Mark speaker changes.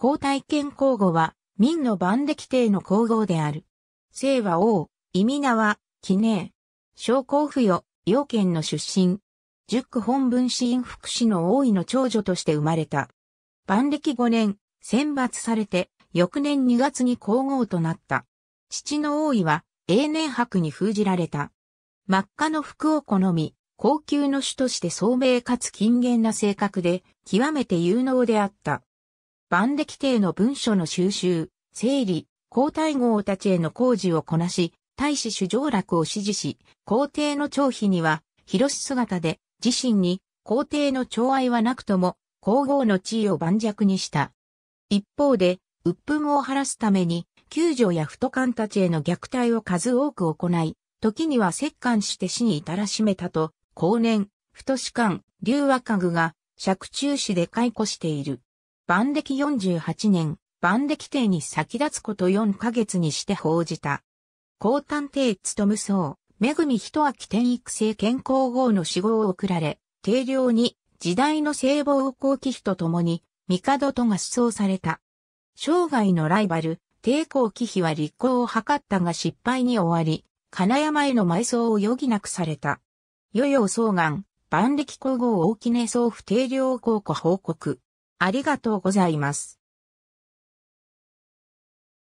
Speaker 1: 皇体権皇后は、民の万歴帝の皇后である。姓は王、意味名は、記念。小公付与、要件の出身。十九本文子院福祉の王位の長女として生まれた。万歴5年、選抜されて、翌年2月に皇后となった。父の王位は、永年博に封じられた。真っ赤の服を好み、高級の主として聡明かつ金言な性格で、極めて有能であった。万歴帝の文書の収集、整理、皇太后たちへの工事をこなし、大使主上落を支持し、皇帝の長妃には、広し姿で、自身に皇帝の寵愛はなくとも、皇后の地位を盤石にした。一方で、鬱憤を晴らすために、救助や太官たちへの虐待を数多く行い、時には折檻して死に至らしめたと、後年、太都士官、龍和家具が、釈中死で解雇している。万暦48年、万暦帝に先立つこと4ヶ月にして報じた。高探帝務僧、めぐみあき天育成健康号の死亡を送られ、定量に時代の聖望後期妃と共に、帝とが思想された。生涯のライバル、帝皇貴妃は立候を図ったが失敗に終わり、金山への埋葬を余儀なくされた。与陽総願、万暦皇后大きね総府定量公庫報告。ありがとうご
Speaker 2: ざいます。